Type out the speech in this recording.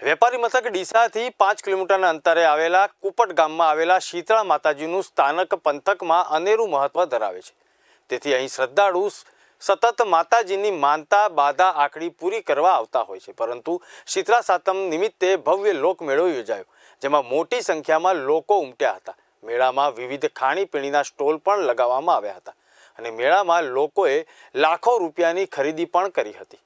વેપારી મથક ડીસાથી પાંચ કિલોમીટરના અંતરે આવેલા કુપટ ગામમાં આવેલા શીતળા માતાજીનું સ્થાનક પંથકમાં અનેરું મહત્વ ધરાવે છે તેથી અહીં શ્રદ્ધાળુ સતત માતાજીની માનતા બાધા આંકડી પૂરી કરવા આવતા હોય છે પરંતુ શીતળા સાતમ નિમિત્તે ભવ્ય લોકમેળો યોજાયો જેમાં મોટી સંખ્યામાં લોકો ઉમટ્યા હતા મેળામાં વિવિધ ખાણીપીણીના સ્ટોલ પણ લગાવવામાં આવ્યા હતા અને મેળામાં લોકોએ લાખો રૂપિયાની ખરીદી પણ કરી હતી